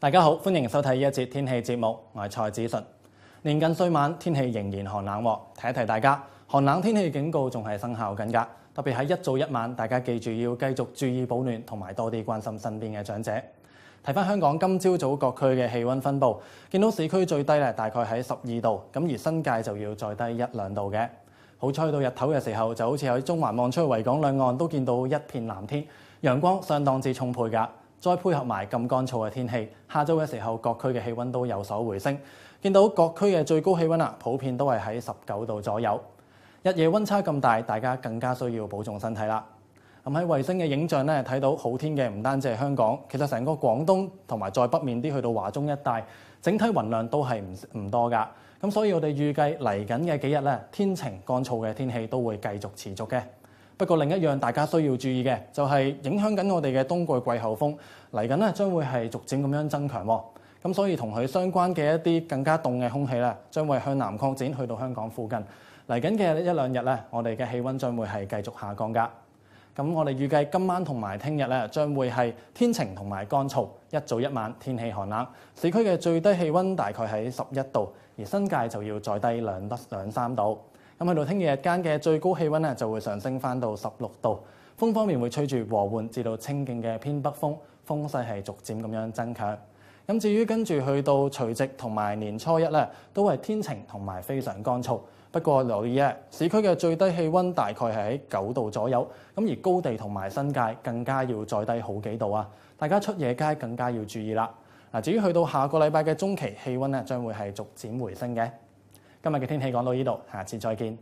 大家好，歡迎收睇呢一節天氣節目，我係蔡子淳。年近歲晚，天氣仍然寒冷喎。提一提大家，寒冷天氣警告仲係生效緊㗎。特別喺一早一晚，大家記住要繼續注意保暖同埋多啲關心身邊嘅長者。睇翻香港今朝早各區嘅氣温分布，見到市區最低咧，大概喺十二度，咁而新界就要再低一兩度嘅。好彩到日頭嘅時候，就好似喺中環望出去維港兩岸都見到一片藍天，陽光相當之充沛㗎。再配合埋咁乾燥嘅天氣，下週嘅時候各區嘅氣温都有所回升。見到各區嘅最高氣温啊，普遍都係喺十九度左右。日夜温差咁大，大家更加需要保重身體啦。咁喺衛星嘅影像咧，睇到好天嘅唔單止係香港，其實成個廣東同埋再北面啲去到華中一帶，整體雲量都係唔唔多噶。咁所以我哋預計嚟緊嘅幾日咧，天晴乾燥嘅天氣都會繼續持續嘅。不過另一樣大家需要注意嘅，就係影響緊我哋嘅冬季季候風嚟緊咧，將會係逐漸咁樣增強，咁所以同佢相關嘅一啲更加凍嘅空氣咧，將會向南擴展去到香港附近。嚟緊嘅一兩日咧，我哋嘅氣温將會係繼續下降㗎。咁我哋預計今晚同埋聽日咧，將會係天晴同埋乾燥，一早一晚天氣寒冷。市區嘅最低氣温大概喺十一度，而新界就要再低兩兩三度。咁去到聽日日間嘅最高氣温咧，就會上升翻到十六度。風方面會吹住和緩至到清勁嘅偏北風，風勢係逐漸咁樣增強。咁至於跟住去到除夕同埋年初一咧，都係天晴同埋非常乾燥。不過留意啊，市區嘅最低氣温大概係喺九度左右。咁而高地同埋新界更加要再低好幾度啊！大家出夜街更加要注意啦。嗱，至於去到下個禮拜嘅中期，氣温咧將會係逐漸回升嘅。今日嘅天气讲到呢度，下次再见。